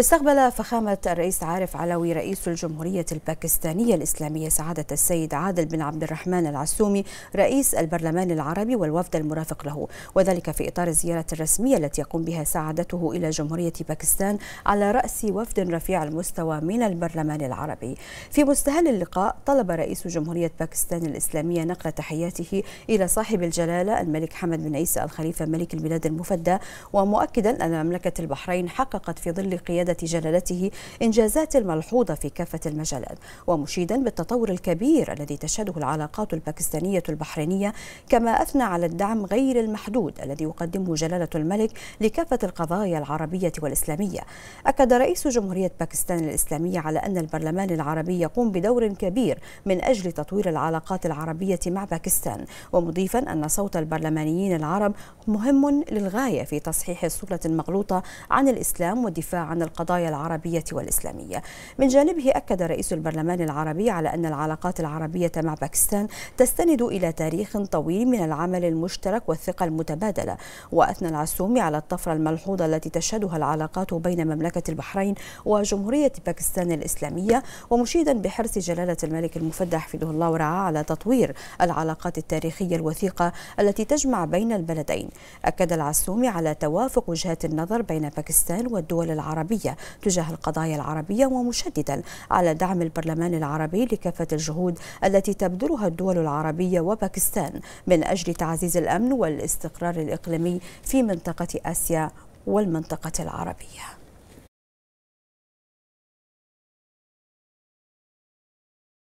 استقبل فخامة الرئيس عارف علوي رئيس الجمهورية الباكستانية الإسلامية سعادة السيد عادل بن عبد الرحمن العسومي رئيس البرلمان العربي والوفد المرافق له وذلك في إطار الزيارة الرسمية التي يقوم بها سعادته إلى جمهورية باكستان على رأس وفد رفيع المستوى من البرلمان العربي في مستهل اللقاء طلب رئيس جمهورية باكستان الإسلامية نقل تحياته إلى صاحب الجلالة الملك حمد بن عيسى الخليفة ملك البلاد المفدى ومؤكدا أن مملكة البحرين حققت في ظل قيادة بقيادة جلالته إنجازات ملحوظة في كافة المجالات ومشيدا بالتطور الكبير الذي تشهده العلاقات الباكستانية البحرينية كما أثنى على الدعم غير المحدود الذي يقدمه جلالة الملك لكافة القضايا العربية والإسلامية أكد رئيس جمهورية باكستان الإسلامية على أن البرلمان العربي يقوم بدور كبير من أجل تطوير العلاقات العربية مع باكستان ومضيفا أن صوت البرلمانيين العرب مهم للغاية في تصحيح الصورة المغلوطة عن الإسلام والدفاع عن القضايا القضايا العربية والإسلامية من جانبه أكد رئيس البرلمان العربي على أن العلاقات العربية مع باكستان تستند إلى تاريخ طويل من العمل المشترك والثقة المتبادلة وأثنى العسومي على الطفرة الملحوظة التي تشهدها العلاقات بين مملكة البحرين وجمهورية باكستان الإسلامية ومشيدا بحرص جلالة الملك المفدح حفظه الله ورعاه على تطوير العلاقات التاريخية الوثيقة التي تجمع بين البلدين أكد العسومي على توافق وجهات النظر بين باكستان والدول العربية العربية تجاه القضايا العربية ومشددا على دعم البرلمان العربي لكافة الجهود التي تبذلها الدول العربية وباكستان من أجل تعزيز الأمن والاستقرار الإقليمي في منطقة آسيا والمنطقة العربية